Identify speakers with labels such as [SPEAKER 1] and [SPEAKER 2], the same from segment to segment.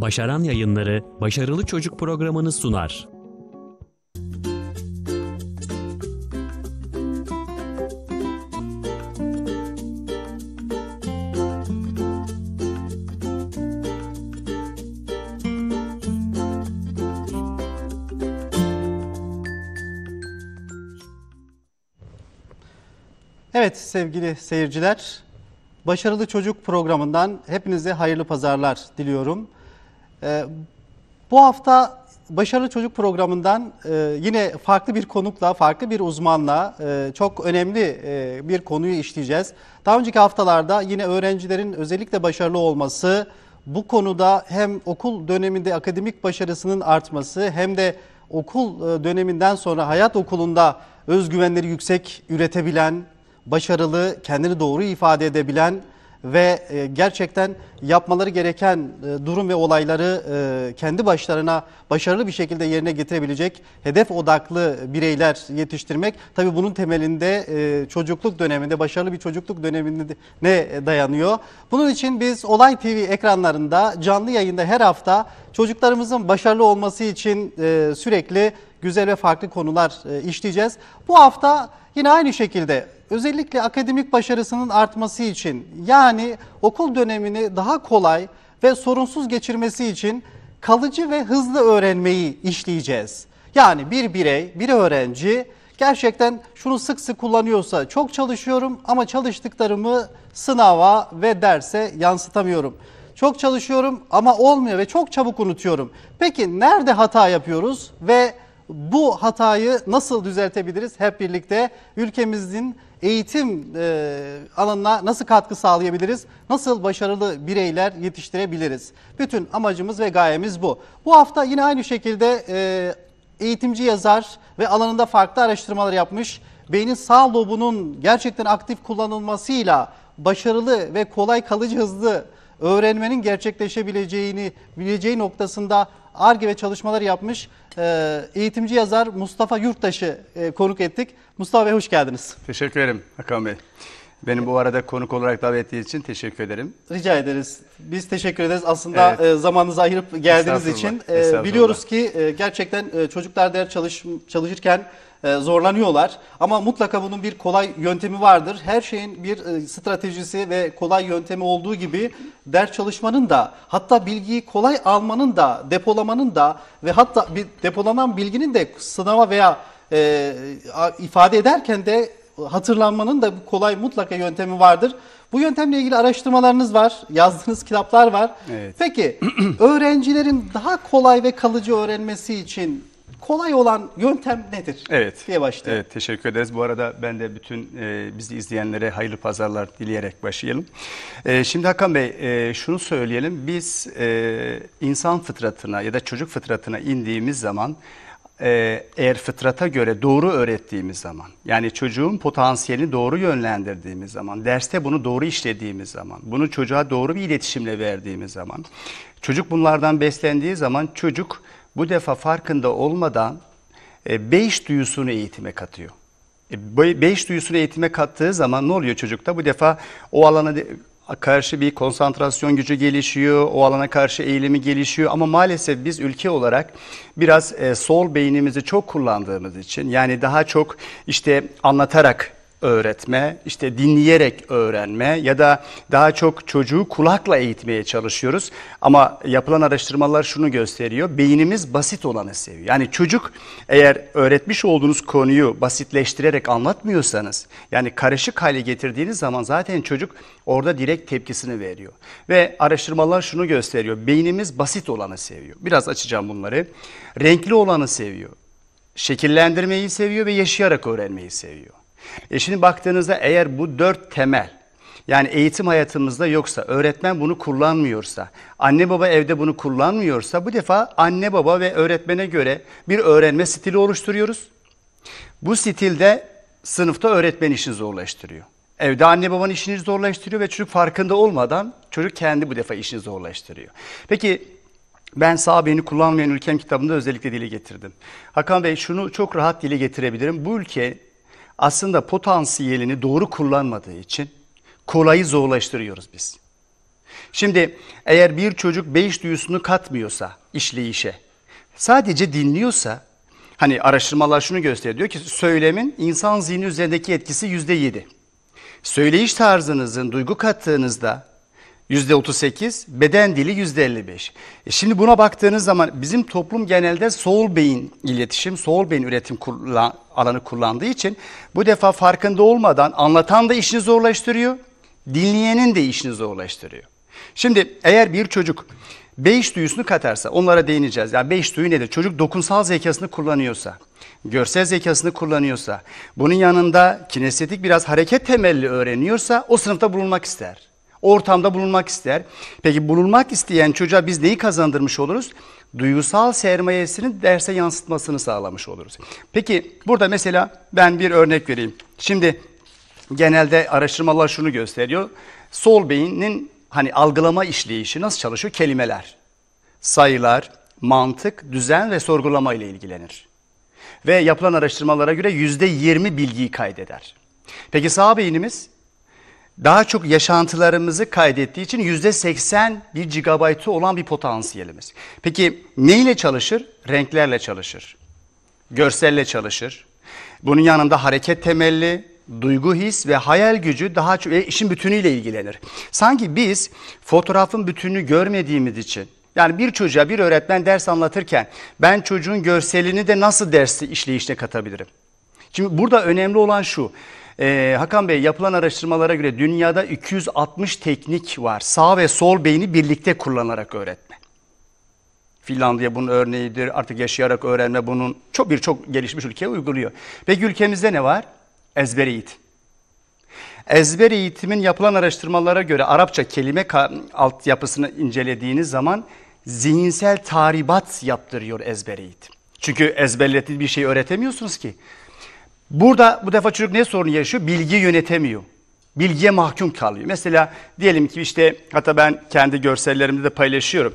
[SPEAKER 1] Başaran Yayınları Başarılı Çocuk programını sunar. Evet sevgili seyirciler, Başarılı Çocuk programından hepinize hayırlı pazarlar diliyorum. Ee, bu hafta Başarılı Çocuk programından e, yine farklı bir konukla, farklı bir uzmanla e, çok önemli e, bir konuyu işleyeceğiz. Daha önceki haftalarda yine öğrencilerin özellikle başarılı olması, bu konuda hem okul döneminde akademik başarısının artması hem de okul döneminden sonra hayat okulunda özgüvenleri yüksek üretebilen, başarılı, kendini doğru ifade edebilen ve e, gerçekten yapmaları gereken e, durum ve olayları e, kendi başlarına başarılı bir şekilde yerine getirebilecek hedef odaklı bireyler yetiştirmek tabi bunun temelinde çocukluk döneminde başarılı bir çocukluk dönemine dayanıyor. Bunun için biz Olay TV ekranlarında canlı yayında her hafta çocuklarımızın başarılı olması için sürekli güzel ve farklı konular işleyeceğiz. Bu hafta Yine aynı şekilde özellikle akademik başarısının artması için yani okul dönemini daha kolay ve sorunsuz geçirmesi için kalıcı ve hızlı öğrenmeyi işleyeceğiz. Yani bir birey, bir öğrenci gerçekten şunu sık sık kullanıyorsa çok çalışıyorum ama çalıştıklarımı sınava ve derse yansıtamıyorum. Çok çalışıyorum ama olmuyor ve çok çabuk unutuyorum. Peki nerede hata yapıyoruz ve bu hatayı nasıl düzeltebiliriz hep birlikte? Ülkemizin eğitim e, alanına nasıl katkı sağlayabiliriz? Nasıl başarılı bireyler yetiştirebiliriz? Bütün amacımız ve gayemiz bu. Bu hafta yine aynı şekilde e, eğitimci yazar ve alanında farklı araştırmalar yapmış. Beynin sağ lobunun gerçekten aktif kullanılmasıyla başarılı ve kolay kalıcı hızlı öğrenmenin gerçekleşebileceğini bileceği noktasında ARGE ve çalışmaları yapmış e, eğitimci yazar Mustafa Yurttaş'ı e, konuk ettik.
[SPEAKER 2] Mustafa Bey hoş geldiniz. Teşekkür ederim Hakan Bey. Beni bu arada konuk olarak davet ettiğiniz için teşekkür ederim. Rica ederiz. Biz teşekkür ederiz. Aslında
[SPEAKER 1] evet. E, zamanınızı ayırıp geldiğiniz için e, biliyoruz ki e, gerçekten çocuklar değer çalış, çalışırken zorlanıyorlar. Ama mutlaka bunun bir kolay yöntemi vardır. Her şeyin bir stratejisi ve kolay yöntemi olduğu gibi ders çalışmanın da hatta bilgiyi kolay almanın da depolamanın da ve hatta bir depolanan bilginin de sınava veya e, ifade ederken de hatırlanmanın da kolay mutlaka yöntemi vardır. Bu yöntemle ilgili araştırmalarınız var, yazdığınız kitaplar var. Evet. Peki öğrencilerin daha kolay ve kalıcı öğrenmesi için kolay olan
[SPEAKER 2] yöntem nedir? Evet. Diye başlayalım. Evet, teşekkür ederiz. Bu arada ben de bütün e, bizi izleyenlere hayırlı pazarlar dileyerek başlayalım. E, şimdi Hakan Bey e, şunu söyleyelim. Biz e, insan fıtratına ya da çocuk fıtratına indiğimiz zaman e, eğer fıtrata göre doğru öğrettiğimiz zaman, yani çocuğun potansiyelini doğru yönlendirdiğimiz zaman, derste bunu doğru işlediğimiz zaman, bunu çocuğa doğru bir iletişimle verdiğimiz zaman, çocuk bunlardan beslendiği zaman çocuk bu defa farkında olmadan e, beş duyusunu eğitime katıyor. E, beş duyusunu eğitime kattığı zaman ne oluyor çocukta? Bu defa o alana karşı bir konsantrasyon gücü gelişiyor, o alana karşı eğilimi gelişiyor ama maalesef biz ülke olarak biraz e, sol beynimizi çok kullandığımız için yani daha çok işte anlatarak öğretme, işte dinleyerek öğrenme ya da daha çok çocuğu kulakla eğitmeye çalışıyoruz. Ama yapılan araştırmalar şunu gösteriyor. Beynimiz basit olanı seviyor. Yani çocuk eğer öğretmiş olduğunuz konuyu basitleştirerek anlatmıyorsanız yani karışık hale getirdiğiniz zaman zaten çocuk orada direkt tepkisini veriyor. Ve araştırmalar şunu gösteriyor. Beynimiz basit olanı seviyor. Biraz açacağım bunları. Renkli olanı seviyor. Şekillendirmeyi seviyor ve yaşayarak öğrenmeyi seviyor. E şimdi baktığınızda eğer bu dört temel yani eğitim hayatımızda yoksa, öğretmen bunu kullanmıyorsa, anne baba evde bunu kullanmıyorsa bu defa anne baba ve öğretmene göre bir öğrenme stili oluşturuyoruz. Bu stilde sınıfta öğretmen işini zorlaştırıyor. Evde anne babanın işini zorlaştırıyor ve çocuk farkında olmadan çocuk kendi bu defa işini zorlaştırıyor. Peki ben sağ kullanmayan ülkem kitabında özellikle dile getirdim. Hakan Bey şunu çok rahat dile getirebilirim. Bu ülke aslında potansiyelini doğru kullanmadığı için kolayı zorlaştırıyoruz biz. Şimdi eğer bir çocuk beş duyusunu katmıyorsa işleyişe, sadece dinliyorsa, hani araştırmalar şunu gösteriyor, diyor ki söylemin insan zihni üzerindeki etkisi yüzde yedi. Söyleyiş tarzınızın, duygu kattığınızda %38, beden dili %55. E şimdi buna baktığınız zaman bizim toplum genelde sol beyin iletişim, sol beyin üretim kullan, alanı kullandığı için bu defa farkında olmadan anlatan da işini zorlaştırıyor, dinleyenin de işini zorlaştırıyor. Şimdi eğer bir çocuk beş duyusunu katarsa onlara değineceğiz. Yani beş duyu nedir? Çocuk dokunsal zekasını kullanıyorsa, görsel zekasını kullanıyorsa, bunun yanında kinestetik biraz hareket temelli öğreniyorsa o sınıfta bulunmak ister ortamda bulunmak ister. Peki bulunmak isteyen çocuğa biz neyi kazandırmış oluruz? Duygusal sermayesini derse yansıtmasını sağlamış oluruz. Peki burada mesela ben bir örnek vereyim. Şimdi genelde araştırmalar şunu gösteriyor. Sol beynin hani algılama işleyişi nasıl çalışıyor? Kelimeler, sayılar, mantık, düzen ve sorgulama ile ilgilenir. Ve yapılan araştırmalara göre yüzde yirmi bilgiyi kaydeder. Peki sağ beynimiz daha çok yaşantılarımızı kaydettiği için yüzde %80 bir gigabaytı olan bir potansiyelimiz. Peki ne ile çalışır? Renklerle çalışır, görselle çalışır. Bunun yanında hareket temelli, duygu his ve hayal gücü daha çok e, işin bütünüyle ilgilenir. Sanki biz fotoğrafın bütününü görmediğimiz için yani bir çocuğa bir öğretmen ders anlatırken ben çocuğun görselini de nasıl dersi işleyişine katabilirim? Şimdi burada önemli olan şu. Ee, Hakan Bey yapılan araştırmalara göre dünyada 260 teknik var. Sağ ve sol beyni birlikte kullanarak öğretme. Finlandiya bunun örneğidir. Artık yaşayarak öğrenme bunun çok birçok gelişmiş ülke uyguluyor. Peki ülkemizde ne var? Ezber eğitim. Ezber eğitimin yapılan araştırmalara göre Arapça kelime altyapısını incelediğiniz zaman zihinsel tahribat yaptırıyor ezber eğitim. Çünkü ezberlediğiniz bir şey öğretemiyorsunuz ki. Burada bu defa çocuk ne sorunu yaşıyor? Bilgi yönetemiyor. Bilgiye mahkum kalıyor. Mesela diyelim ki işte hatta ben kendi görsellerimde de paylaşıyorum.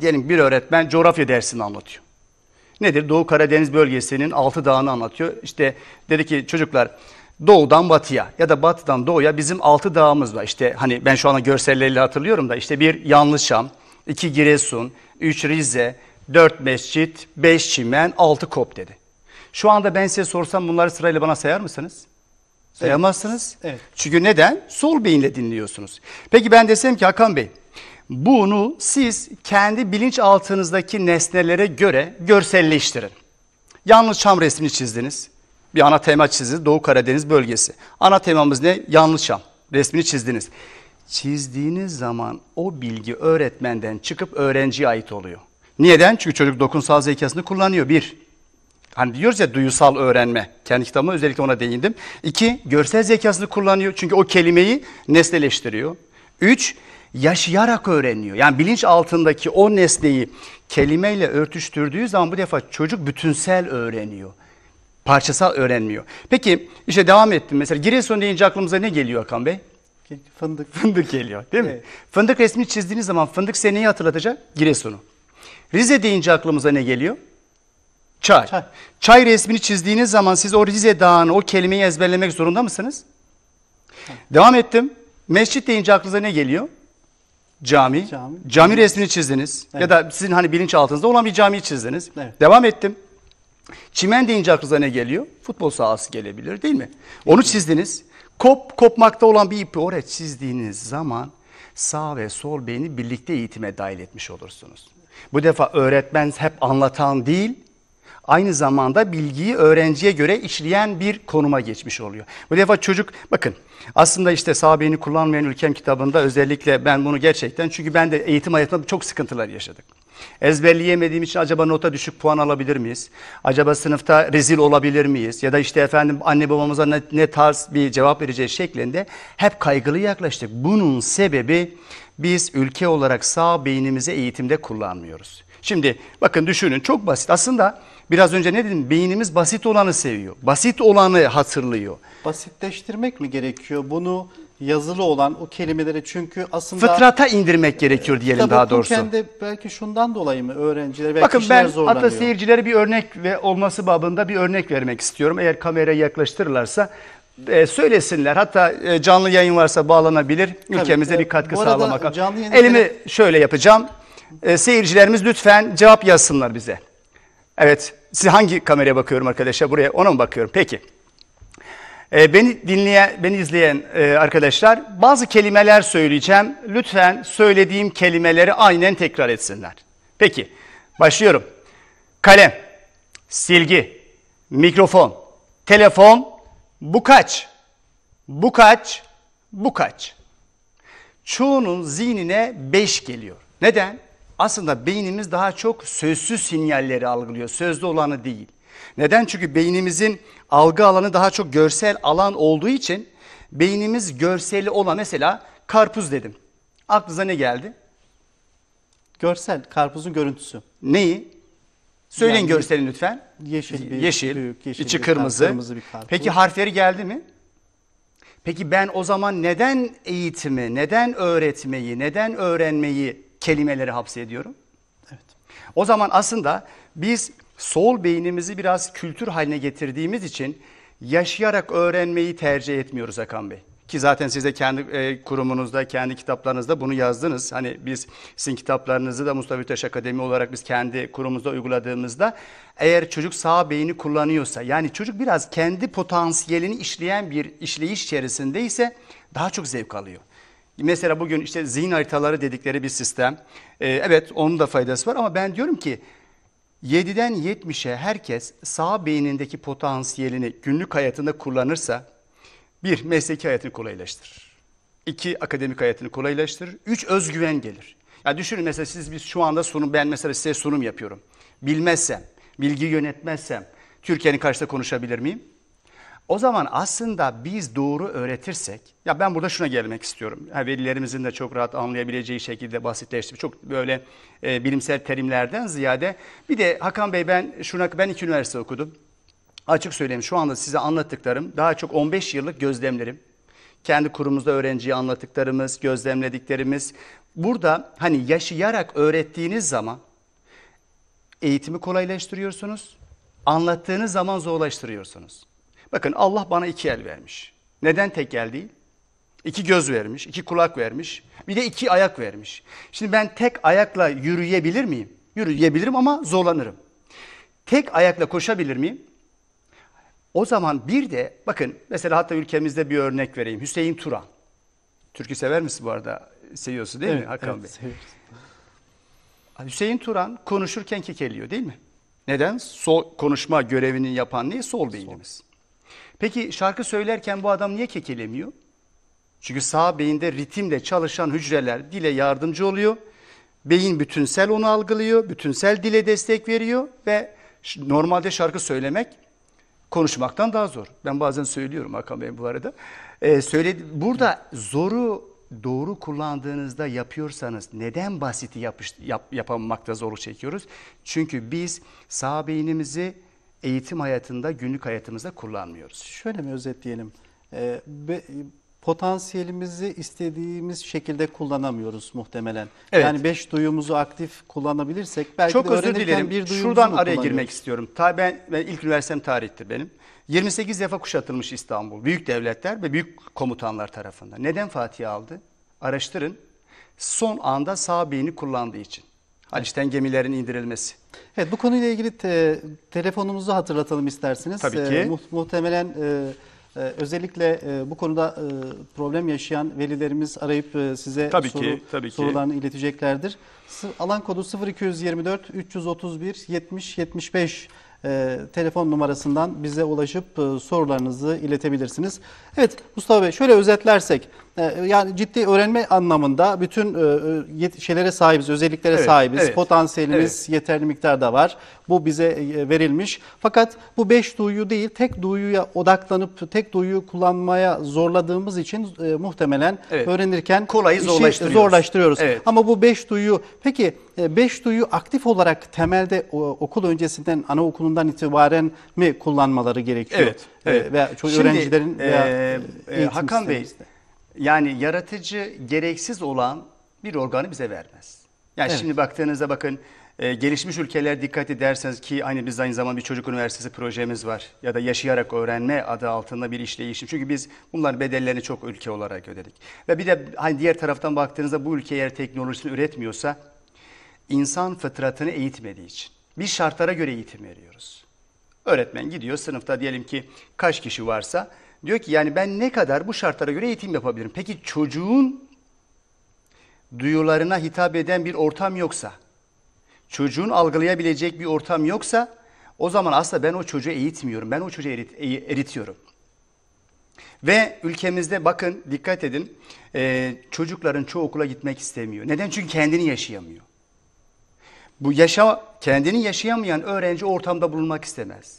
[SPEAKER 2] Diyelim bir öğretmen coğrafya dersini anlatıyor. Nedir? Doğu Karadeniz bölgesinin altı dağını anlatıyor. İşte dedi ki çocuklar doğudan batıya ya da batıdan doğuya bizim altı dağımız var. İşte hani ben şu anda görselleriyle hatırlıyorum da işte bir Yanlışam, iki Giresun, üç Rize, dört Mescit, beş Çimen, altı Kop dedi. Şu anda ben size sorsam bunları sırayla bana sayar mısınız? Sayamazsınız. Evet. Çünkü neden? Sol beyinle dinliyorsunuz. Peki ben desem ki Hakan Bey, bunu siz kendi bilinçaltınızdaki nesnelere göre görselleştirin. Yanlış çam resmini çizdiniz. Bir ana tema çizdiniz. Doğu Karadeniz bölgesi. Ana temamız ne? Yanlış çam. Resmini çizdiniz. Çizdiğiniz zaman o bilgi öğretmenden çıkıp öğrenciye ait oluyor. Neden? Çünkü çocuk dokunsal zekasını kullanıyor. Bir. Hani diyoruz ya duyusal öğrenme. Kendi kitabımda özellikle ona değindim. İki, görsel zekasını kullanıyor. Çünkü o kelimeyi nesneleştiriyor. Üç, yaşayarak öğreniyor. Yani bilinç altındaki o nesneyi kelimeyle örtüştürdüğü zaman bu defa çocuk bütünsel öğreniyor. Parçasal öğrenmiyor. Peki işte devam ettim. Mesela Giresun deyince aklımıza ne geliyor Hakan Bey? Fındık. Fındık geliyor değil mi? Evet. Fındık resmini çizdiğiniz zaman fındık seni neyi hatırlatacak? Giresun'u. Rize deyince aklımıza ne geliyor? Çay. Çay. Çay resmini çizdiğiniz zaman siz o Rize Dağı'nı, o kelimeyi ezberlemek zorunda mısınız? Hı. Devam ettim. Mescit deyince aklınıza ne geliyor? Cami. Cami, cami resmini çizdiniz. Evet. Ya da sizin hani bilinçaltınızda olan bir camiyi çizdiniz. Evet. Devam ettim. Çimen deyince aklınıza ne geliyor? Futbol sahası gelebilir değil mi? Onu çizdiniz. Kop, kopmakta olan bir ipi oraya çizdiğiniz zaman sağ ve sol beyni birlikte eğitime dahil etmiş olursunuz. Bu defa öğretmen hep anlatan değil, aynı zamanda bilgiyi öğrenciye göre işleyen bir konuma geçmiş oluyor. Bu defa çocuk bakın aslında işte sahabeyni kullanmayan ülkem kitabında özellikle ben bunu gerçekten çünkü ben de eğitim hayatında çok sıkıntılar yaşadık. Ezberleyemediğim için acaba nota düşük puan alabilir miyiz? Acaba sınıfta rezil olabilir miyiz? Ya da işte efendim anne babamıza ne, ne tarz bir cevap vereceğiz şeklinde hep kaygılı yaklaştık. Bunun sebebi biz ülke olarak sağ beynimizi eğitimde kullanmıyoruz. Şimdi bakın düşünün çok basit aslında Biraz önce ne dedim? Beynimiz basit olanı seviyor. Basit olanı hatırlıyor. Basitleştirmek mi gerekiyor? Bunu
[SPEAKER 1] yazılı olan o kelimeleri çünkü aslında... Fıtrata
[SPEAKER 2] indirmek gerekiyor diyelim daha doğrusu. kendi
[SPEAKER 1] belki şundan dolayı mı öğrenciler belki Bakın ben zorlanıyor. hatta
[SPEAKER 2] seyircilere bir örnek ve olması babında bir örnek vermek istiyorum. Eğer kameraya yaklaştırırlarsa e, söylesinler. Hatta e, canlı yayın varsa bağlanabilir. Ülkemize e, bir katkı bu arada sağlamak. canlı yayınları- Elimi şöyle yapacağım. E, seyircilerimiz lütfen cevap yazsınlar bize. Evet, size hangi kameraya bakıyorum arkadaşlar? Buraya ona mı bakıyorum? Peki. Ee, beni dinleyen, beni izleyen e, arkadaşlar bazı kelimeler söyleyeceğim. Lütfen söylediğim kelimeleri aynen tekrar etsinler. Peki, başlıyorum. Kalem, silgi, mikrofon, telefon, bu kaç, bu kaç, bu kaç. Çoğunun zihnine beş geliyor. Neden? aslında beynimiz daha çok sözsüz sinyalleri algılıyor. Sözlü olanı değil. Neden? Çünkü beynimizin algı alanı daha çok görsel alan olduğu için beynimiz görseli olan mesela karpuz dedim. Aklınıza ne geldi? Görsel, karpuzun görüntüsü. Neyi?
[SPEAKER 1] Söyleyin yani, görselini
[SPEAKER 2] lütfen. Yeşil, bir, yeşil, büyük, yeşil içi bir kırmızı. kırmızı bir karpuz. Peki harfleri geldi mi? Peki ben o zaman neden eğitimi, neden öğretmeyi, neden öğrenmeyi kelimeleri hapsediyorum. Evet. O zaman aslında biz sol beynimizi biraz kültür haline getirdiğimiz için yaşayarak öğrenmeyi tercih etmiyoruz Hakan Bey. Ki zaten siz de kendi e, kurumunuzda, kendi kitaplarınızda bunu yazdınız. Hani biz sizin kitaplarınızı da Mustafa Üteş Akademi olarak biz kendi kurumumuzda uyguladığımızda eğer çocuk sağ beyni kullanıyorsa yani çocuk biraz kendi potansiyelini işleyen bir işleyiş içerisindeyse daha çok zevk alıyor. Mesela bugün işte zihin haritaları dedikleri bir sistem. Ee, evet onun da faydası var ama ben diyorum ki 7'den 70'e herkes sağ beynindeki potansiyelini günlük hayatında kullanırsa bir mesleki hayatını kolaylaştırır. iki akademik hayatını kolaylaştırır. Üç özgüven gelir. Ya yani düşünün mesela siz biz şu anda sunum ben mesela size sunum yapıyorum. Bilmezsem, bilgi yönetmezsem Türkiye'nin karşısında konuşabilir miyim? O zaman aslında biz doğru öğretirsek, ya ben burada şuna gelmek istiyorum. Ha, velilerimizin de çok rahat anlayabileceği şekilde basitleştirip çok böyle e, bilimsel terimlerden ziyade bir de Hakan Bey ben şuna ben iki üniversite okudum. Açık söyleyeyim şu anda size anlattıklarım daha çok 15 yıllık gözlemlerim. Kendi kurumumuzda öğrenciye anlattıklarımız, gözlemlediklerimiz. Burada hani yaşayarak öğrettiğiniz zaman eğitimi kolaylaştırıyorsunuz. Anlattığınız zaman zorlaştırıyorsunuz. Bakın Allah bana iki el vermiş. Neden tek el değil? İki göz vermiş, iki kulak vermiş, bir de iki ayak vermiş. Şimdi ben tek ayakla yürüyebilir miyim? Yürüyebilirim ama zorlanırım. Tek ayakla koşabilir miyim? O zaman bir de bakın mesela hatta ülkemizde bir örnek vereyim. Hüseyin Turan. Türkü sever misin bu arada? Seviyorsun değil evet, mi Hakan evet, Bey? Seviyoruz. Hüseyin Turan konuşurken kekeliyor değil mi? Neden? Sol konuşma görevini yapan ne? Sol beynimiz. Sol. Peki şarkı söylerken bu adam niye kekelemiyor? Çünkü sağ beyinde ritimle çalışan hücreler dile yardımcı oluyor. Beyin bütünsel onu algılıyor, bütünsel dile destek veriyor ve normalde şarkı söylemek konuşmaktan daha zor. Ben bazen söylüyorum Hakan Bey bu arada. Ee, söyledi, burada zoru doğru kullandığınızda yapıyorsanız neden basiti yapış, yap, yapamamakta zorluk çekiyoruz? Çünkü biz sağ beynimizi eğitim hayatında, günlük hayatımızda kullanmıyoruz. Şöyle mi özetleyelim? E,
[SPEAKER 1] potansiyelimizi istediğimiz şekilde kullanamıyoruz muhtemelen. Evet. Yani beş duyumuzu aktif kullanabilirsek
[SPEAKER 2] belki Çok de özür dilerim. bir duyumuzu Şuradan araya girmek istiyorum. Ta ben, ben ilk üniversitem tarihtir benim. 28 defa kuşatılmış İstanbul. Büyük devletler ve büyük komutanlar tarafından. Neden Fatih aldı? Araştırın. Son anda sağ beyni kullandığı için. Haliç'ten gemilerin indirilmesi. Evet bu konuyla ilgili te, telefonumuzu hatırlatalım
[SPEAKER 1] isterseniz. Tabii ee, ki. E, mu muhtemelen e, e, özellikle e, bu konuda e, problem yaşayan velilerimiz arayıp e, size tabii soru, ki, tabii sorularını ki. ileteceklerdir. Alan kodu 0224 331 70 75 e, telefon numarasından bize ulaşıp e, sorularınızı iletebilirsiniz. Evet Mustafa Bey şöyle özetlersek ee, yani ciddi öğrenme anlamında bütün e, e, şeylere sahibiz, özelliklere evet, sahibiz. Evet, Potansiyelimiz evet. yeterli miktarda var. Bu bize e, verilmiş. Fakat bu beş duyu değil, tek duyuya odaklanıp tek duyuyu kullanmaya zorladığımız için muhtemelen evet. öğrenirken kolayı zorlaştırıyoruz. zorlaştırıyoruz. Evet. Ama bu beş duyu peki beş duyu aktif olarak temelde okul öncesinden anaokulundan itibaren mi kullanmaları gerekiyor? Evet. evet. Veya Şimdi, öğrencilerin veya e, e, Hakan Bey
[SPEAKER 2] yani yaratıcı gereksiz olan bir organı bize vermez. Yani evet. şimdi baktığınızda bakın e, gelişmiş ülkeler dikkat ederseniz ki aynı biz aynı zaman bir çocuk üniversitesi projemiz var ya da yaşayarak öğrenme adı altında bir işleyişim. Çünkü biz bunların bedellerini çok ülke olarak ödedik. Ve bir de hani diğer taraftan baktığınızda bu ülke eğer teknolojisini üretmiyorsa insan fıtratını eğitmediği için bir şartlara göre eğitim veriyoruz. Öğretmen gidiyor sınıfta diyelim ki kaç kişi varsa Diyor ki yani ben ne kadar bu şartlara göre eğitim yapabilirim? Peki çocuğun duyularına hitap eden bir ortam yoksa, çocuğun algılayabilecek bir ortam yoksa o zaman aslında ben o çocuğu eğitmiyorum, ben o çocuğu erit, e, eritiyorum. Ve ülkemizde bakın dikkat edin e, çocukların çoğu okula gitmek istemiyor. Neden? Çünkü kendini yaşayamıyor. Bu yaşa, kendini yaşayamayan öğrenci ortamda bulunmak istemez.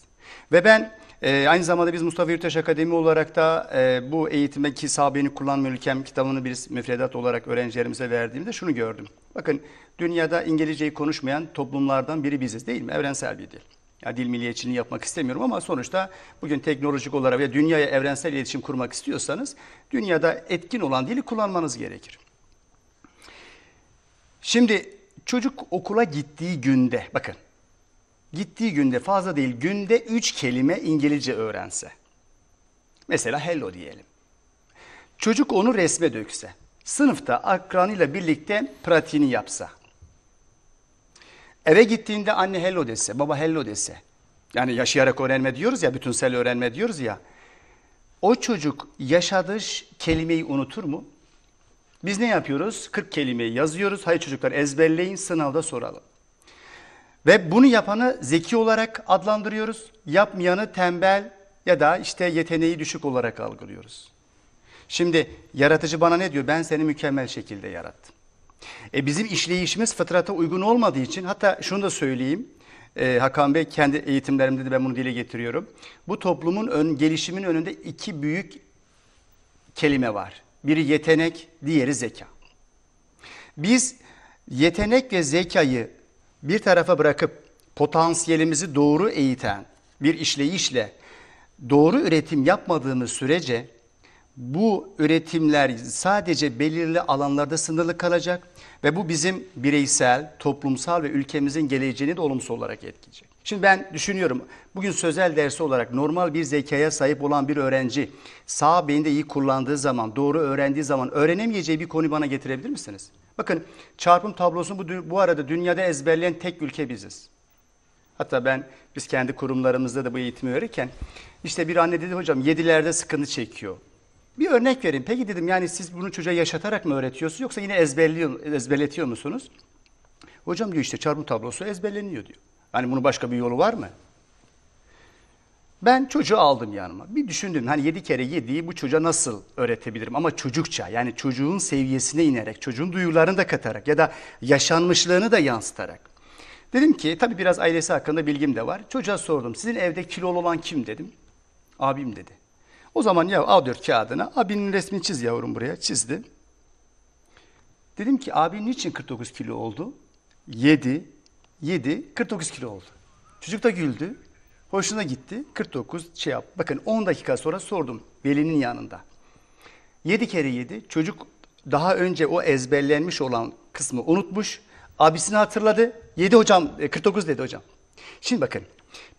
[SPEAKER 2] Ve ben e, aynı zamanda biz Mustafa Yurttaş Akademi olarak da e, bu eğitime ki sahabeni kullanmıyor ülkem kitabını bir müfredat olarak öğrencilerimize verdiğimde şunu gördüm. Bakın dünyada İngilizceyi konuşmayan toplumlardan biri biziz değil mi? Evrensel bir dil. Yani dil milliyetçiliğini yapmak istemiyorum ama sonuçta bugün teknolojik olarak ya dünyaya evrensel iletişim kurmak istiyorsanız dünyada etkin olan dili kullanmanız gerekir. Şimdi çocuk okula gittiği günde bakın gittiği günde fazla değil günde üç kelime İngilizce öğrense. Mesela hello diyelim. Çocuk onu resme dökse. Sınıfta akranıyla birlikte pratiğini yapsa. Eve gittiğinde anne hello dese, baba hello dese. Yani yaşayarak öğrenme diyoruz ya, bütünsel öğrenme diyoruz ya. O çocuk yaşadığı kelimeyi unutur mu? Biz ne yapıyoruz? 40 kelimeyi yazıyoruz. Hayır çocuklar ezberleyin, sınavda soralım. Ve bunu yapanı zeki olarak adlandırıyoruz. Yapmayanı tembel ya da işte yeteneği düşük olarak algılıyoruz. Şimdi yaratıcı bana ne diyor? Ben seni mükemmel şekilde yarattım. E bizim işleyişimiz fıtrata uygun olmadığı için hatta şunu da söyleyeyim. E, Hakan Bey kendi eğitimlerimde de ben bunu dile getiriyorum. Bu toplumun ön, gelişimin önünde iki büyük kelime var. Biri yetenek, diğeri zeka. Biz yetenek ve zekayı bir tarafa bırakıp potansiyelimizi doğru eğiten bir işleyişle doğru üretim yapmadığımız sürece bu üretimler sadece belirli alanlarda sınırlı kalacak ve bu bizim bireysel, toplumsal ve ülkemizin geleceğini de olumsuz olarak etkileyecek. Şimdi ben düşünüyorum bugün sözel dersi olarak normal bir zekaya sahip olan bir öğrenci sağ beyinde iyi kullandığı zaman, doğru öğrendiği zaman öğrenemeyeceği bir konuyu bana getirebilir misiniz? Bakın çarpım tablosunu bu, bu arada dünyada ezberleyen tek ülke biziz. Hatta ben biz kendi kurumlarımızda da bu eğitimi verirken işte bir anne dedi hocam yedilerde sıkıntı çekiyor. Bir örnek vereyim. Peki dedim yani siz bunu çocuğa yaşatarak mı öğretiyorsunuz yoksa yine ezberliyor, ezberletiyor musunuz? Hocam diyor işte çarpım tablosu ezberleniyor diyor. Hani bunun başka bir yolu var mı? Ben çocuğu aldım yanıma. Bir düşündüm hani yedi kere yediği bu çocuğa nasıl öğretebilirim ama çocukça yani çocuğun seviyesine inerek, çocuğun duygularını da katarak ya da yaşanmışlığını da yansıtarak. Dedim ki tabii biraz ailesi hakkında bilgim de var. Çocuğa sordum sizin evde kilo olan kim dedim. Abim dedi. O zaman ya A4 kağıdına abinin resmini çiz yavrum buraya çizdi. Dedim ki abi niçin 49 kilo oldu? Yedi, yedi, 49 kilo oldu. Çocuk da güldü. Hoşuna gitti. 49 şey yap. Bakın 10 dakika sonra sordum belinin yanında. 7 kere 7 çocuk daha önce o ezberlenmiş olan kısmı unutmuş. Abisini hatırladı. 7 hocam 49 e, dedi hocam. Şimdi bakın.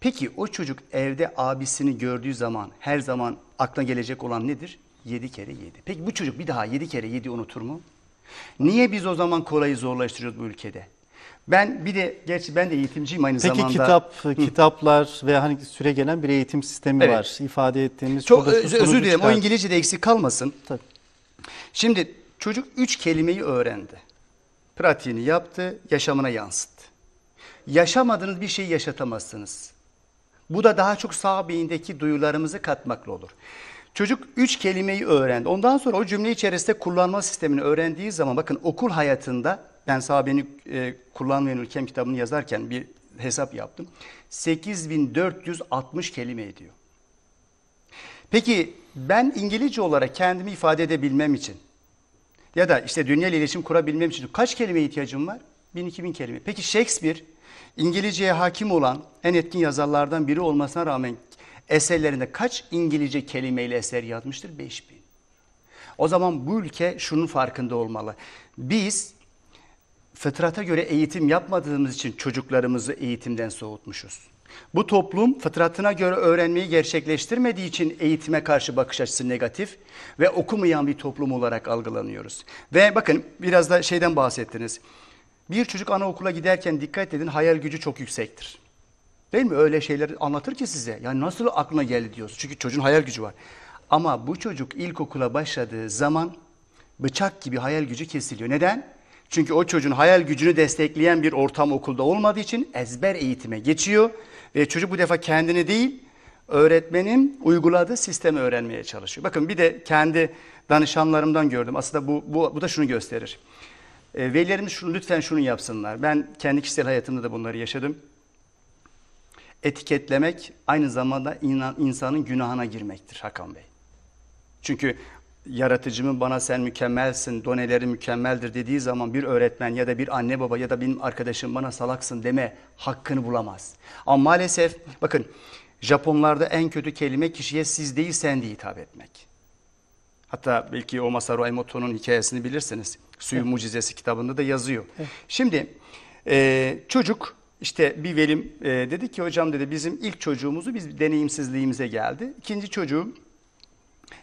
[SPEAKER 2] Peki o çocuk evde abisini gördüğü zaman her zaman aklına gelecek olan nedir? 7 kere 7. Peki bu çocuk bir daha 7 kere 7 unutur mu? Niye biz o zaman kolayı zorlaştırıyoruz bu ülkede? Ben bir de gerçi ben de eğitimciyim aynı Peki, zamanda. Peki kitap, Hı. kitaplar ve hani süre gelen bir
[SPEAKER 1] eğitim sistemi evet. var. İfade ettiğimiz çok öz, özür dilerim. Çıkart. O
[SPEAKER 2] İngilizce'de eksik kalmasın. Tabii. Şimdi çocuk üç kelimeyi öğrendi. Pratiğini yaptı, yaşamına yansıttı. Yaşamadığınız bir şeyi yaşatamazsınız. Bu da daha çok sağ beyindeki duyularımızı katmakla olur. Çocuk üç kelimeyi öğrendi. Ondan sonra o cümle içerisinde kullanma sistemini öğrendiği zaman bakın okul hayatında ben sahabenin e, kullanmayan ülkem kitabını yazarken bir hesap yaptım. 8460 kelime ediyor. Peki ben İngilizce olarak kendimi ifade edebilmem için ya da işte dünya ile iletişim kurabilmem için kaç kelime ihtiyacım var? 1000-2000 kelime. Peki Shakespeare İngilizceye hakim olan en etkin yazarlardan biri olmasına rağmen eserlerinde kaç İngilizce kelimeyle eser yazmıştır? 5000. O zaman bu ülke şunun farkında olmalı. Biz fıtrata göre eğitim yapmadığımız için çocuklarımızı eğitimden soğutmuşuz. Bu toplum fıtratına göre öğrenmeyi gerçekleştirmediği için eğitime karşı bakış açısı negatif ve okumayan bir toplum olarak algılanıyoruz. Ve bakın biraz da şeyden bahsettiniz. Bir çocuk anaokula giderken dikkat edin hayal gücü çok yüksektir. Değil mi? Öyle şeyler anlatır ki size. Yani nasıl aklına geldi diyorsun. Çünkü çocuğun hayal gücü var. Ama bu çocuk ilkokula başladığı zaman bıçak gibi hayal gücü kesiliyor. Neden? Çünkü o çocuğun hayal gücünü destekleyen bir ortam okulda olmadığı için ezber eğitime geçiyor. Ve çocuk bu defa kendini değil öğretmenin uyguladığı sistemi öğrenmeye çalışıyor. Bakın bir de kendi danışanlarımdan gördüm. Aslında bu, bu, bu da şunu gösterir. E, velilerimiz şunu, lütfen şunu yapsınlar. Ben kendi kişisel hayatımda da bunları yaşadım. Etiketlemek aynı zamanda inan, insanın günahına girmektir Hakan Bey. Çünkü yaratıcımın bana sen mükemmelsin, doneleri mükemmeldir dediği zaman bir öğretmen ya da bir anne baba ya da benim arkadaşım bana salaksın deme hakkını bulamaz. Ama maalesef bakın Japonlarda en kötü kelime kişiye siz değil sen diye hitap etmek. Hatta belki o Masaru Emoto'nun hikayesini bilirsiniz. Suyu Mucizesi kitabında da yazıyor. Şimdi e, çocuk işte bir velim e, dedi ki hocam dedi bizim ilk çocuğumuzu biz deneyimsizliğimize geldi. İkinci çocuğum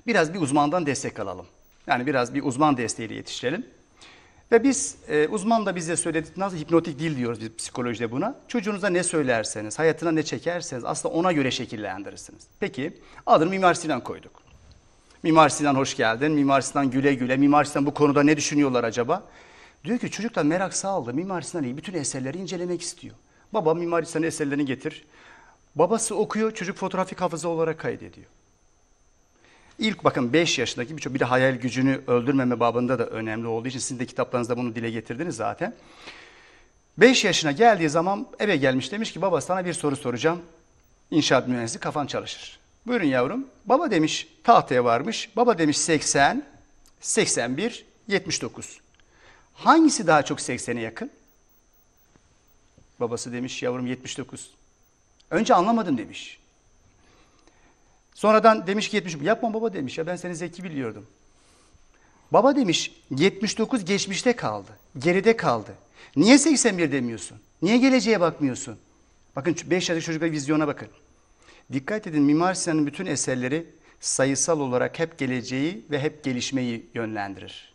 [SPEAKER 2] Biraz bir uzmandan destek alalım. Yani biraz bir uzman desteğiyle yetiştirelim. Ve biz e, uzman da bize söyledi nasıl hipnotik dil diyoruz biz psikolojide buna. Çocuğunuza ne söylerseniz, hayatına ne çekerseniz aslında ona göre şekillendirirsiniz. Peki adını Mimar Sinan koyduk. Mimar Sinan hoş geldin, Mimar Sinan güle güle, Mimar Sinan bu konuda ne düşünüyorlar acaba? Diyor ki çocuk merak sağladı, Mimar iyi bütün eserleri incelemek istiyor. Baba Mimar Sinan eserlerini getir. Babası okuyor, çocuk fotoğrafik hafıza olarak kaydediyor. İlk bakın 5 yaşındaki birçok bir de hayal gücünü öldürmeme babında da önemli olduğu için siz de kitaplarınızda bunu dile getirdiniz zaten. 5 yaşına geldiği zaman eve gelmiş demiş ki baba sana bir soru soracağım. İnşaat mühendisi kafan çalışır. Buyurun yavrum. Baba demiş tahtaya varmış. Baba demiş 80, 81, 79. Hangisi daha çok 80'e yakın? Babası demiş yavrum 79. Önce anlamadım demiş. Sonradan demiş ki 70 yapma baba demiş ya ben seni zeki biliyordum. Baba demiş 79 geçmişte kaldı. Geride kaldı. Niye 81 demiyorsun? Niye geleceğe bakmıyorsun? Bakın 5 yaşındaki çocuklara vizyona bakın. Dikkat edin Mimar Sinan'ın bütün eserleri sayısal olarak hep geleceği ve hep gelişmeyi yönlendirir.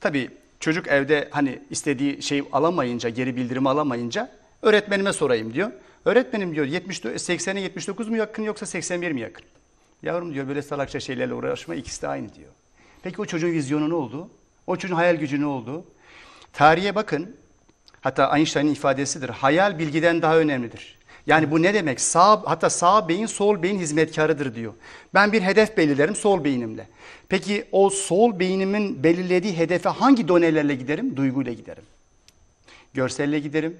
[SPEAKER 2] Tabi çocuk evde hani istediği şeyi alamayınca, geri bildirim alamayınca öğretmenime sorayım diyor. Öğretmenim diyor 80'e 79 mu yakın yoksa 81 mi yakın? Yavrum diyor böyle salakça şeylerle uğraşma ikisi de aynı diyor. Peki o çocuğun vizyonu ne oldu? O çocuğun hayal gücü ne oldu? Tarihe bakın. Hatta Einstein'ın ifadesidir. Hayal bilgiden daha önemlidir. Yani bu ne demek? Sağ, hatta sağ beyin sol beyin hizmetkarıdır diyor. Ben bir hedef belirlerim sol beynimle. Peki o sol beynimin belirlediği hedefe hangi donelerle giderim? Duyguyla giderim. Görselle giderim,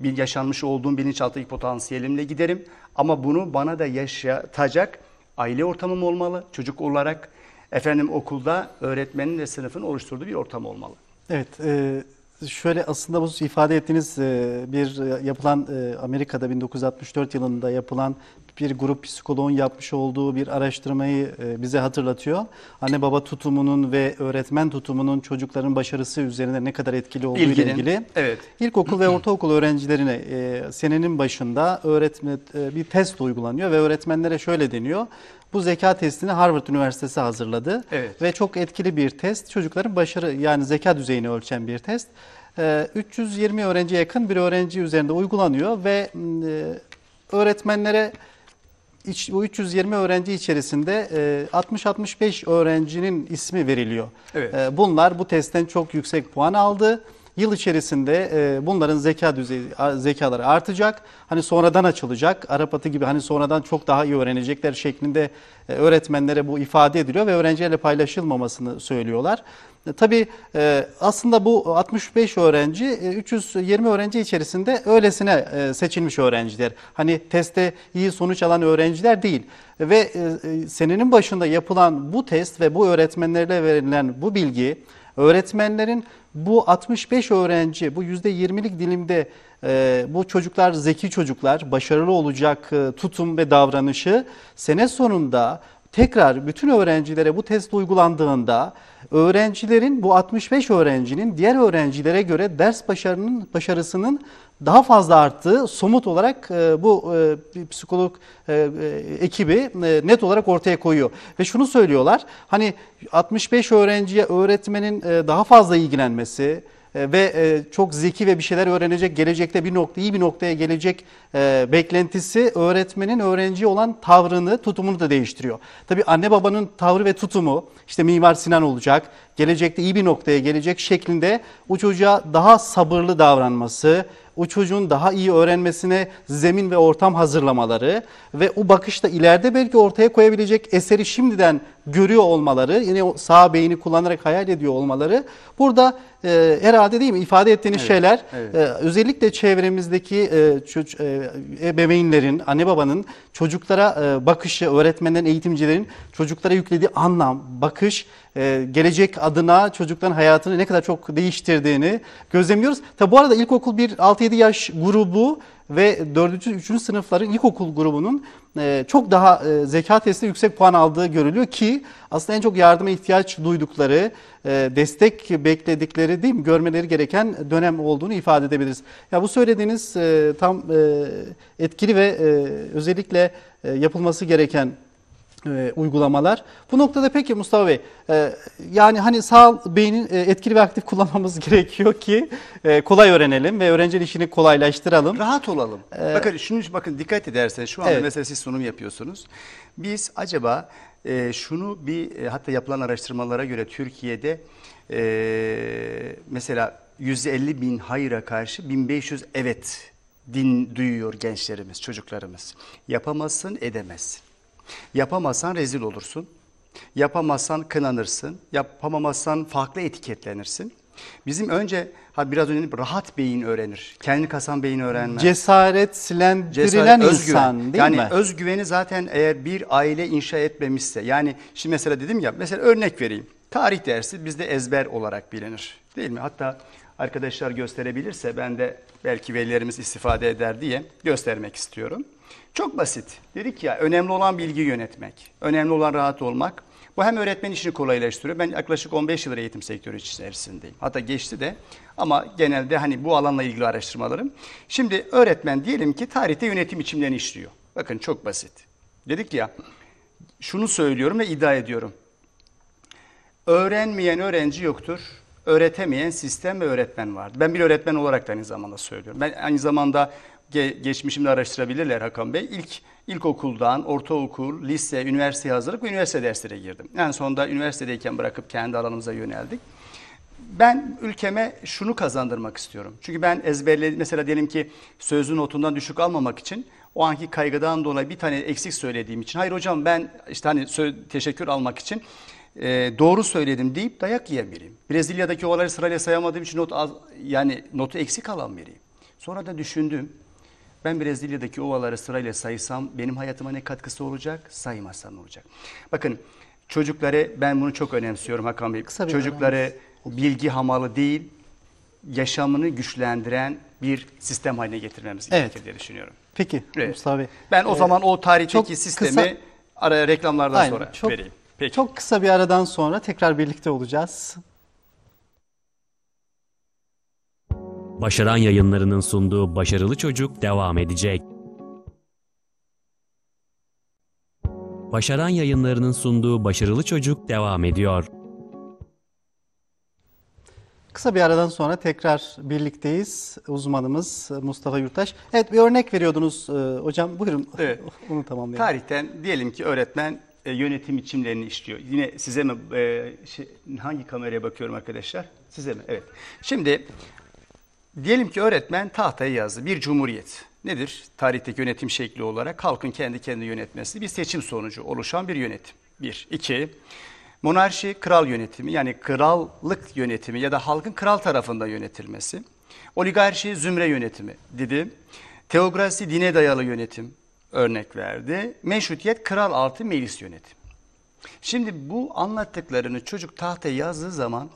[SPEAKER 2] bir yaşanmış olduğum bilinçaltı potansiyelimle giderim. Ama bunu bana da yaşatacak aile ortamım olmalı. Çocuk olarak efendim okulda öğretmenin ve sınıfın oluşturduğu bir ortam olmalı.
[SPEAKER 1] Evet, e, Şöyle aslında bu ifade ettiğiniz e, bir e, yapılan e, Amerika'da 1964 yılında yapılan bir grup psikoloğun yapmış olduğu bir araştırmayı bize hatırlatıyor. Anne baba tutumunun ve öğretmen tutumunun çocukların başarısı üzerinde ne kadar etkili olduğu İlginin, ile ilgili. Evet. İlkokul ve ortaokul öğrencilerine senenin başında öğretmen bir test uygulanıyor ve öğretmenlere şöyle deniyor. Bu zeka testini Harvard Üniversitesi hazırladı. Evet. Ve çok etkili bir test. Çocukların başarı yani zeka düzeyini ölçen bir test. 320 ee, öğrenci yakın bir öğrenci üzerinde uygulanıyor ve e, öğretmenlere bu 320 öğrenci içerisinde 60-65 e, öğrencinin ismi veriliyor. Evet. Ee, bunlar bu testten çok yüksek puan aldı. Yıl içerisinde e, bunların zeka düzeyi zekaları artacak. Hani sonradan açılacak. Arap atı gibi hani sonradan çok daha iyi öğrenecekler şeklinde e, öğretmenlere bu ifade ediliyor ve öğrencilerle paylaşılmamasını söylüyorlar. E, tabii e, aslında bu 65 öğrenci e, 320 öğrenci içerisinde öylesine e, seçilmiş öğrenciler. Hani teste iyi sonuç alan öğrenciler değil ve e, e senenin başında yapılan bu test ve bu öğretmenlerle verilen bu bilgi Öğretmenlerin bu 65 öğrenci bu %20'lik dilimde e, bu çocuklar zeki çocuklar başarılı olacak e, tutum ve davranışı sene sonunda tekrar bütün öğrencilere bu test uygulandığında öğrencilerin bu 65 öğrencinin diğer öğrencilere göre ders başarının başarısının daha fazla arttığı somut olarak e, bu e, psikolog e, e, ekibi e, net olarak ortaya koyuyor. Ve şunu söylüyorlar hani 65 öğrenciye öğretmenin e, daha fazla ilgilenmesi, e, ve e, çok zeki ve bir şeyler öğrenecek, gelecekte bir nokta, iyi bir noktaya gelecek e, beklentisi öğretmenin öğrenci olan tavrını, tutumunu da değiştiriyor. tabi anne babanın tavrı ve tutumu, işte Mimar Sinan olacak, gelecekte iyi bir noktaya gelecek şeklinde o çocuğa daha sabırlı davranması, o çocuğun daha iyi öğrenmesine zemin ve ortam hazırlamaları ve o bakışta ileride belki ortaya koyabilecek eseri şimdiden görüyor olmaları, yine o sağ beyni kullanarak hayal ediyor olmaları burada e, herhalde değil mi ifade ettiğiniz evet, şeyler evet. E, özellikle çevremizdeki e, çoç, e, ebeveynlerin, anne babanın çocuklara e, bakışı, öğretmenlerin, eğitimcilerin çocuklara yüklediği anlam, bakış, e, gelecek adına çocukların hayatını ne kadar çok değiştirdiğini gözlemliyoruz. Tabi bu arada ilkokul bir 6 7 yaş grubu ve 4. 3. sınıfların ilkokul grubunun e, çok daha e, zeka testi yüksek puan aldığı görülüyor ki aslında en çok yardıma ihtiyaç duydukları, e, destek bekledikleri değil mi görmeleri gereken dönem olduğunu ifade edebiliriz. Ya bu söylediğiniz tam etkili ve özellikle yapılması gereken e, uygulamalar. Bu noktada peki Mustafa Bey, e, yani hani sağ beynin e, etkili ve aktif kullanmamız gerekiyor ki kolay öğrenelim ve öğrenci işini kolaylaştıralım. Rahat olalım. Ee, bakın
[SPEAKER 2] şunu bakın dikkat ederseniz şu anda evet. mesela siz sunum yapıyorsunuz. Biz acaba şunu bir hatta yapılan araştırmalara göre Türkiye'de mesela 150 bin hayra karşı 1500 evet din duyuyor gençlerimiz, çocuklarımız. Yapamazsın, edemezsin. Yapamazsan rezil olursun. Yapamazsan kınanırsın. yapamamazsan farklı etiketlenirsin. Bizim önce ha biraz önce rahat beyin öğrenir. Kendini kasan beyin öğrenmez.
[SPEAKER 1] Cesaretlendirilen Cesaret, insan özgüven. değil yani mi? Yani
[SPEAKER 2] özgüveni zaten eğer bir aile inşa etmemişse yani şimdi mesela dedim ya mesela örnek vereyim. Tarih dersi bizde ezber olarak bilinir değil mi? Hatta arkadaşlar gösterebilirse ben de belki velilerimiz istifade eder diye göstermek istiyorum. Çok basit. Dedik ya önemli olan bilgi yönetmek. Önemli olan rahat olmak. Bu hem öğretmen işini kolaylaştırıyor. Ben yaklaşık 15 yıldır eğitim sektörü içerisindeyim. Hatta geçti de ama genelde hani bu alanla ilgili araştırmalarım. Şimdi öğretmen diyelim ki tarihte yönetim biçimlerini işliyor. Bakın çok basit. Dedik ya şunu söylüyorum ve iddia ediyorum. Öğrenmeyen öğrenci yoktur. Öğretemeyen sistem ve öğretmen vardır. Ben bir öğretmen olarak da aynı zamanda söylüyorum. Ben aynı zamanda ge geçmişimde araştırabilirler Hakan Bey. İlk ilkokuldan ortaokul, lise, üniversite hazırlık ve üniversite derslere girdim. Yani sonunda üniversitedeyken bırakıp kendi alanımıza yöneldik. Ben ülkeme şunu kazandırmak istiyorum. Çünkü ben ezberledim. Mesela diyelim ki sözlü notundan düşük almamak için o anki kaygıdan dolayı bir tane eksik söylediğim için. Hayır hocam ben işte hani teşekkür almak için e, doğru söyledim deyip dayak yiyebilirim. Brezilya'daki olayları sırayla sayamadığım için not yani notu eksik alan biriyim. Sonra da düşündüm. Ben Brezilya'daki ovaları sırayla saysam benim hayatıma ne katkısı olacak? Saymasam olacak. Bakın çocukları ben bunu çok önemsiyorum Hakan Bey. Kısa bir çocukları önemli. bilgi hamalı değil, yaşamını güçlendiren bir sistem haline getirmemiz evet. gerekir diye düşünüyorum. Peki evet. Mustafa Bey. Ben o ee, zaman o tarihteki çok sistemi kısa, ara reklamlardan aynen, sonra çok, vereyim. Peki.
[SPEAKER 1] Çok kısa bir aradan sonra tekrar birlikte olacağız. Başaran Yayınları'nın sunduğu Başarılı Çocuk devam edecek. Başaran Yayınları'nın sunduğu Başarılı Çocuk devam ediyor. Kısa bir aradan sonra tekrar birlikteyiz. Uzmanımız Mustafa Yurttaş. Evet bir örnek veriyordunuz e, hocam. Buyurun evet. onu tamamlayalım.
[SPEAKER 2] Tarihten diyelim ki öğretmen e, yönetim biçimlerini işliyor. Yine size mi, e, şey, hangi kameraya bakıyorum arkadaşlar? Size mi? Evet. Şimdi Diyelim ki öğretmen tahtaya yazdı bir cumhuriyet. Nedir? tarihte yönetim şekli olarak halkın kendi kendi yönetmesi bir seçim sonucu oluşan bir yönetim. Bir. iki. Monarşi kral yönetimi yani krallık yönetimi ya da halkın kral tarafından yönetilmesi. Oligarşi zümre yönetimi dedi. Teokrasi dine dayalı yönetim örnek verdi. Meşrutiyet kral altı meclis yönetimi. Şimdi bu anlattıklarını çocuk tahtaya yazdığı zaman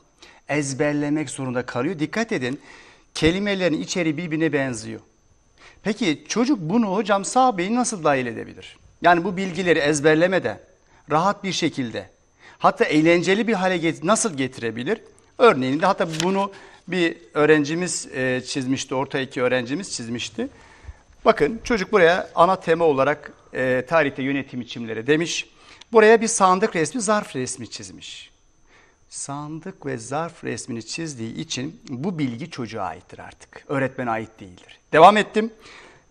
[SPEAKER 2] ezberlemek zorunda kalıyor. Dikkat edin Kelimelerin içeriği birbirine benziyor. Peki çocuk bunu hocam sahabeyi nasıl dahil edebilir? Yani bu bilgileri ezberlemeden rahat bir şekilde hatta eğlenceli bir hale get nasıl getirebilir? Örneğin de hatta bunu bir öğrencimiz e, çizmişti, orta iki öğrencimiz çizmişti. Bakın çocuk buraya ana tema olarak e, tarihte yönetim biçimleri demiş. Buraya bir sandık resmi, zarf resmi çizmiş sandık ve zarf resmini çizdiği için bu bilgi çocuğa aittir artık. Öğretmene ait değildir. Devam ettim.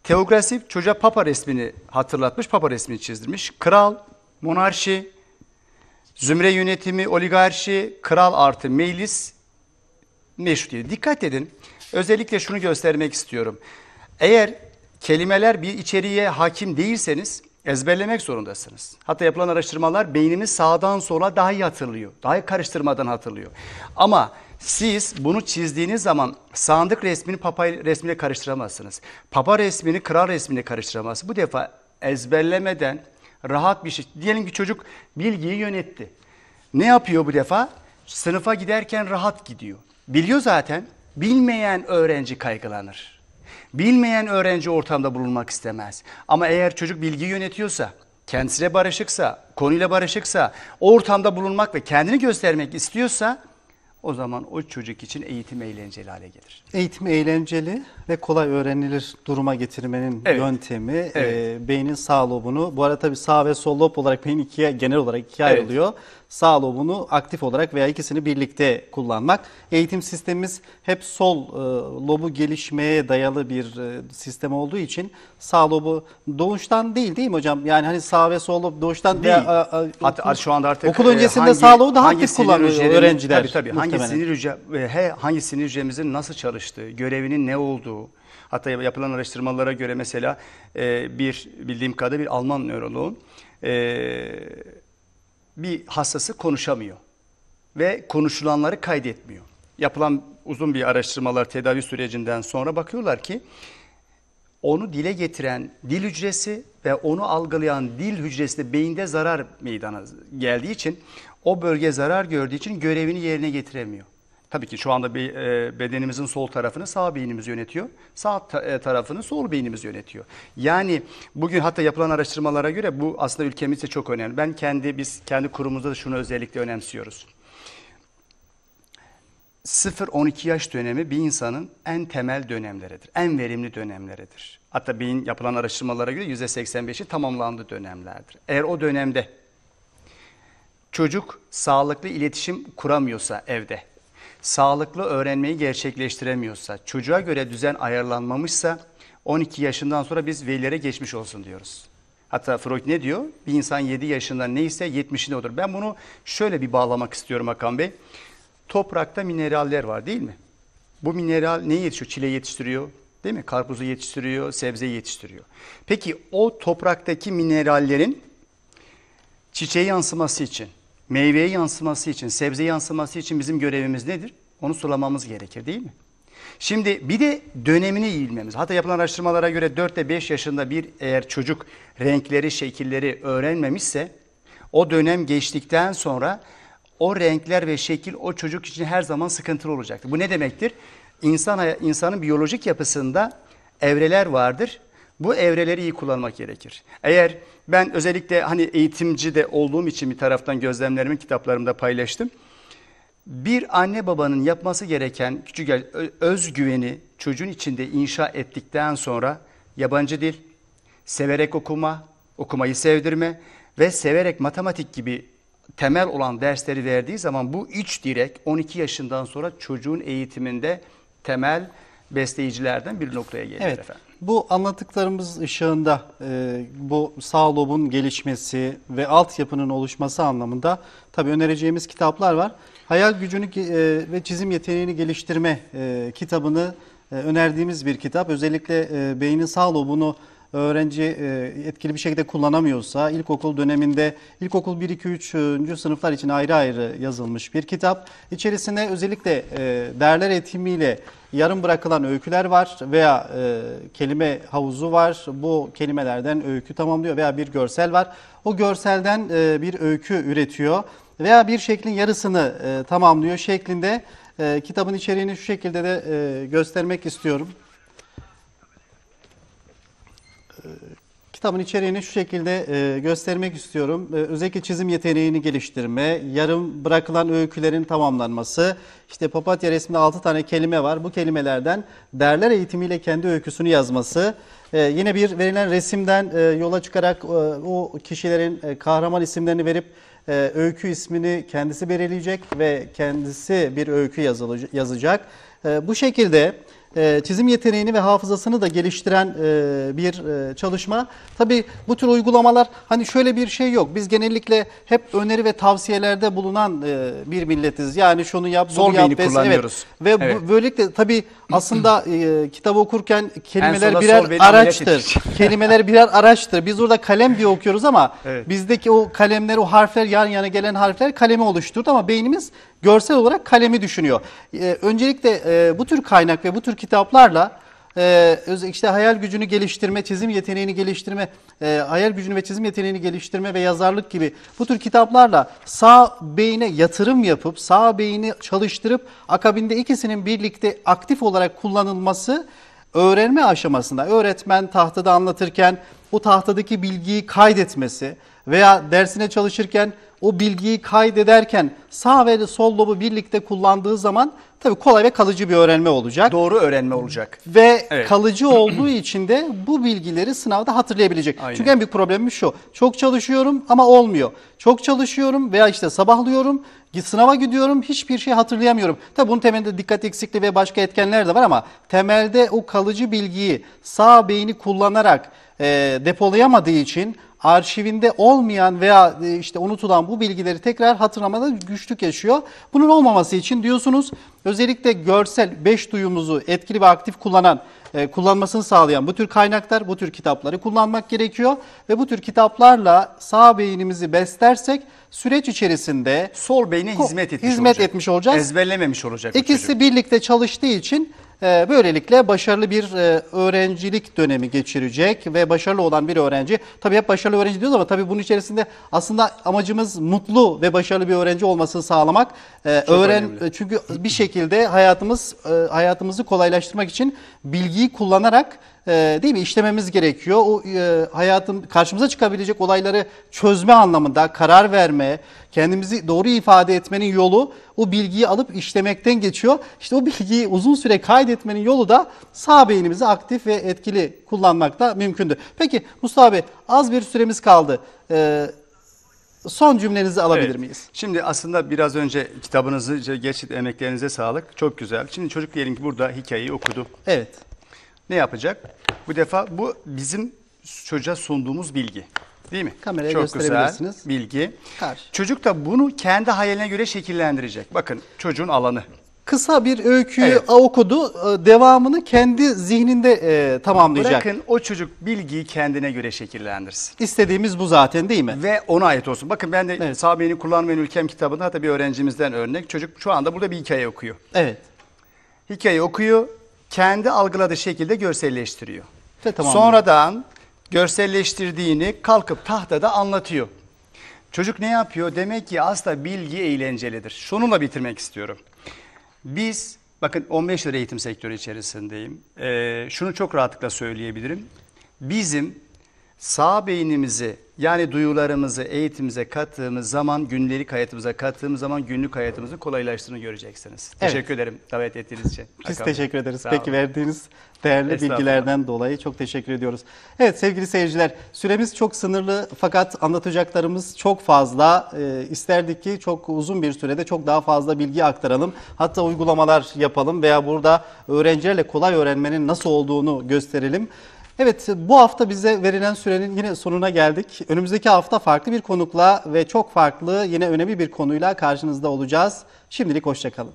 [SPEAKER 2] Teograsif çocuğa papa resmini hatırlatmış, papa resmini çizdirmiş. Kral, monarşi, zümre yönetimi, oligarşi, kral artı meclis meşrutiyeti. Dikkat edin. Özellikle şunu göstermek istiyorum. Eğer kelimeler bir içeriğe hakim değilseniz ezberlemek zorundasınız. Hatta yapılan araştırmalar beynimiz sağdan sola daha iyi hatırlıyor. Daha iyi karıştırmadan hatırlıyor. Ama siz bunu çizdiğiniz zaman sandık resmini papa resmiyle karıştıramazsınız. Papa resmini kral resmini karıştıramazsınız. Bu defa ezberlemeden rahat bir şey. Diyelim ki çocuk bilgiyi yönetti. Ne yapıyor bu defa? Sınıfa giderken rahat gidiyor. Biliyor zaten. Bilmeyen öğrenci kaygılanır. Bilmeyen öğrenci ortamda bulunmak istemez. Ama eğer çocuk bilgi yönetiyorsa, kendisine barışıksa, konuyla barışıksa, o ortamda bulunmak ve kendini göstermek istiyorsa o zaman o çocuk için eğitim eğlenceli hale gelir.
[SPEAKER 1] Eğitim eğlenceli ve kolay öğrenilir duruma getirmenin evet. yöntemi evet. E, beynin sağ lobunu. Bu arada tabii sağ ve sol lob olarak beyin ikiye genel olarak ikiye evet. ayrılıyor sağ lobunu aktif olarak veya ikisini birlikte kullanmak. Eğitim sistemimiz hep sol e, lobu gelişmeye dayalı bir e, sistem olduğu için sağ lobu doğuştan değil değil mi hocam? Yani hani sağ ve sol lob doğuştan değil. Ya, a, a, Hatta şu anda artık okul e, öncesinde hangi, sağ lobu daha aktif kullanıyor öğrenciler. Tabii tabii. Muhtemelen. Hangi sinir hücre,
[SPEAKER 2] he, hangi sinir hücremizin nasıl çalıştığı, görevinin ne olduğu, Hatta yapılan araştırmalara göre mesela e, bir bildiğim kadarıyla bir Alman nöroloğun e, bir hastası konuşamıyor ve konuşulanları kaydetmiyor. Yapılan uzun bir araştırmalar tedavi sürecinden sonra bakıyorlar ki onu dile getiren dil hücresi ve onu algılayan dil hücresi de beyinde zarar meydana geldiği için o bölge zarar gördüğü için görevini yerine getiremiyor. Tabii ki şu anda bir e, bedenimizin sol tarafını sağ beynimiz yönetiyor. Sağ ta, e, tarafını sol beynimiz yönetiyor. Yani bugün hatta yapılan araştırmalara göre bu aslında ülkemizde çok önemli. Ben kendi biz kendi kurumumuzda da şunu özellikle önemsiyoruz. 0-12 yaş dönemi bir insanın en temel dönemleridir. En verimli dönemleridir. Hatta beyin yapılan araştırmalara göre %85'i tamamlandı dönemlerdir. Eğer o dönemde çocuk sağlıklı iletişim kuramıyorsa evde, sağlıklı öğrenmeyi gerçekleştiremiyorsa, çocuğa göre düzen ayarlanmamışsa 12 yaşından sonra biz velilere geçmiş olsun diyoruz. Hatta Freud ne diyor? Bir insan 7 yaşında neyse 70'inde odur. Ben bunu şöyle bir bağlamak istiyorum Hakan Bey. Toprakta mineraller var değil mi? Bu mineral neyi yetiştiriyor? Çile yetiştiriyor, değil mi? Karpuzu yetiştiriyor, sebze yetiştiriyor. Peki o topraktaki minerallerin çiçeğe yansıması için meyveye yansıması için, sebzeye yansıması için bizim görevimiz nedir? Onu sulamamız gerekir değil mi? Şimdi bir de dönemini iyi bilmemiz. Hatta yapılan araştırmalara göre 4 ile 5 yaşında bir eğer çocuk renkleri, şekilleri öğrenmemişse o dönem geçtikten sonra o renkler ve şekil o çocuk için her zaman sıkıntılı olacaktır. Bu ne demektir? İnsan, insanın biyolojik yapısında evreler vardır bu evreleri iyi kullanmak gerekir. Eğer ben özellikle hani eğitimci de olduğum için bir taraftan gözlemlerimi kitaplarımda paylaştım. Bir anne babanın yapması gereken küçük özgüveni çocuğun içinde inşa ettikten sonra yabancı dil, severek okuma, okumayı sevdirme ve severek matematik gibi temel olan dersleri verdiği zaman bu üç direk 12 yaşından sonra çocuğun eğitiminde temel besleyicilerden bir noktaya gelir evet. efendim.
[SPEAKER 1] Bu anlattıklarımız ışığında e, bu sağ lobun gelişmesi ve altyapının oluşması anlamında tabii önereceğimiz kitaplar var. Hayal gücünü e, ve çizim yeteneğini geliştirme e, kitabını e, önerdiğimiz bir kitap. Özellikle e, beynin sağ lobunu öğrenci e, etkili bir şekilde kullanamıyorsa ilkokul döneminde ilkokul 1, 2, 3. sınıflar için ayrı ayrı yazılmış bir kitap. İçerisine özellikle e, değerler eğitimiyle yarım bırakılan öyküler var veya e, kelime havuzu var. Bu kelimelerden öykü tamamlıyor veya bir görsel var. O görselden bir öykü üretiyor veya bir şeklin yarısını tamamlıyor şeklinde e, kitabın içeriğini şu şekilde de e, göstermek istiyorum. Kitabın içeriğini şu şekilde e, göstermek istiyorum. E, özellikle çizim yeteneğini geliştirme, yarım bırakılan öykülerin tamamlanması, işte papatya resminde 6 tane kelime var. Bu kelimelerden derler eğitimiyle kendi öyküsünü yazması, e, yine bir verilen resimden e, yola çıkarak e, o kişilerin e, kahraman isimlerini verip e, öykü ismini kendisi belirleyecek ve kendisi bir öykü yazılacak, yazacak. E, bu şekilde ee, çizim yeteneğini ve hafızasını da geliştiren e, bir e, çalışma. Tabii bu tür uygulamalar hani şöyle bir şey yok. Biz genellikle hep öneri ve tavsiyelerde bulunan e, bir milletiz. Yani şunu yap, bunu Zor yap. beyni kullanıyoruz. Evet. Ve evet. böylelikle tabii aslında kitabı okurken kelimeler birer araçtır. kelimeler birer araçtır. Biz orada kalem diye okuyoruz ama evet. bizdeki o kalemler, o harfler yan yana gelen harfler kalemi oluşturdu ama beynimiz görsel olarak kalemi düşünüyor. E, öncelikle e, bu tür kaynak ve bu tür kitaplarla e, işte hayal gücünü geliştirme, çizim yeteneğini geliştirme, e, hayal gücünü ve çizim yeteneğini geliştirme ve yazarlık gibi bu tür kitaplarla sağ beyine yatırım yapıp sağ beyni çalıştırıp akabinde ikisinin birlikte aktif olarak kullanılması öğrenme aşamasında öğretmen tahtada anlatırken bu tahtadaki bilgiyi kaydetmesi veya dersine çalışırken o bilgiyi kaydederken sağ ve sol lobu birlikte kullandığı zaman tabii kolay ve kalıcı bir öğrenme olacak. Doğru öğrenme olacak. Ve evet. kalıcı olduğu için de bu bilgileri sınavda hatırlayabilecek. Aynen. Çünkü en büyük problemim şu. Çok çalışıyorum ama olmuyor. Çok çalışıyorum veya işte sabahlıyorum, sınava gidiyorum, hiçbir şey hatırlayamıyorum. Tabii bunun temelinde dikkat eksikliği ve başka etkenler de var ama temelde o kalıcı bilgiyi sağ beyni kullanarak e, depolayamadığı için arşivinde olmayan veya e, işte unutulan bu bilgileri tekrar hatırlamada güçlük yaşıyor. Bunun olmaması için diyorsunuz özellikle görsel beş duyumuzu etkili ve aktif kullanan e, kullanmasını sağlayan bu tür kaynaklar, bu tür kitapları kullanmak gerekiyor. Ve bu tür kitaplarla sağ beynimizi beslersek süreç içerisinde sol beyne hizmet etmiş, hizmet olacak. etmiş olacağız.
[SPEAKER 2] Ezberlememiş olacak.
[SPEAKER 1] İkisi birlikte çalıştığı için ee, böylelikle başarılı bir e, öğrencilik dönemi geçirecek ve başarılı olan bir öğrenci. Tabii hep başarılı öğrenci diyoruz ama tabii bunun içerisinde aslında amacımız mutlu ve başarılı bir öğrenci olmasını sağlamak. Ee, Çok Öğren önemli. çünkü bir şekilde hayatımız e, hayatımızı kolaylaştırmak için bilgiyi kullanarak e, değil mi işlememiz gerekiyor. O e, hayatın karşımıza çıkabilecek olayları çözme anlamında karar verme, kendimizi doğru ifade etmenin yolu o bilgiyi alıp işlemekten geçiyor. İşte o bilgiyi uzun süre kaydetmenin yolu da sağ beynimizi aktif ve etkili kullanmak da mümkündür. Peki Mustafa abi az bir süremiz kaldı. Ee, son cümlenizi alabilir evet.
[SPEAKER 2] miyiz? Şimdi aslında biraz önce kitabınızı geçit emeklerinize sağlık. Çok güzel. Şimdi çocuk diyelim ki burada hikayeyi okudu. Evet ne yapacak? Bu defa bu bizim çocuğa sunduğumuz bilgi. Değil mi? Kameraya Çok gösterebilirsiniz. Güzel bilgi. Karşı. Çocuk da bunu kendi hayaline göre şekillendirecek. Bakın çocuğun alanı
[SPEAKER 1] kısa bir öyküyü evet. okudu. E, devamını kendi zihninde e, tamamlayacak. Bırakın
[SPEAKER 2] o çocuk bilgiyi kendine göre şekillendirsin. İstediğimiz bu zaten değil mi? Ve ona ait olsun. Bakın ben de evet. Sabi'nin Kullanmayan Ülkem kitabında hatta bir öğrencimizden örnek. Çocuk şu anda burada bir hikaye okuyor. Evet. Hikaye okuyor kendi algıladığı şekilde görselleştiriyor. İşte Sonradan görselleştirdiğini kalkıp tahtada anlatıyor. Çocuk ne yapıyor? Demek ki asla bilgi eğlencelidir. Şununla bitirmek istiyorum. Biz bakın 15 yıl eğitim sektörü içerisindeyim. Ee, şunu çok rahatlıkla söyleyebilirim. Bizim sağ beynimizi yani duyularımızı eğitimimize kattığımız zaman günlük hayatımıza kattığımız zaman günlük hayatımızın kolaylaştığını göreceksiniz. Evet. Teşekkür ederim davet ettiğiniz için. Biz Hakan teşekkür ederiz. Sağ Peki olun. verdiğiniz değerli bilgilerden
[SPEAKER 1] dolayı çok teşekkür ediyoruz. Evet sevgili seyirciler süremiz çok sınırlı fakat anlatacaklarımız çok fazla. Ee, isterdik ki çok uzun bir sürede çok daha fazla bilgi aktaralım. Hatta uygulamalar yapalım veya burada öğrencilerle kolay öğrenmenin nasıl olduğunu gösterelim. Evet bu hafta bize verilen sürenin yine sonuna geldik. Önümüzdeki hafta farklı bir konukla ve çok farklı yine önemli bir konuyla karşınızda olacağız. Şimdilik hoşçakalın.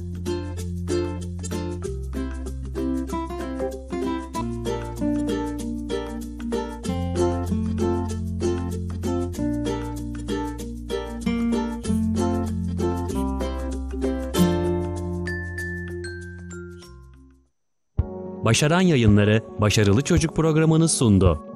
[SPEAKER 1] Müzik Başaran Yayınları Başarılı Çocuk programını sundu.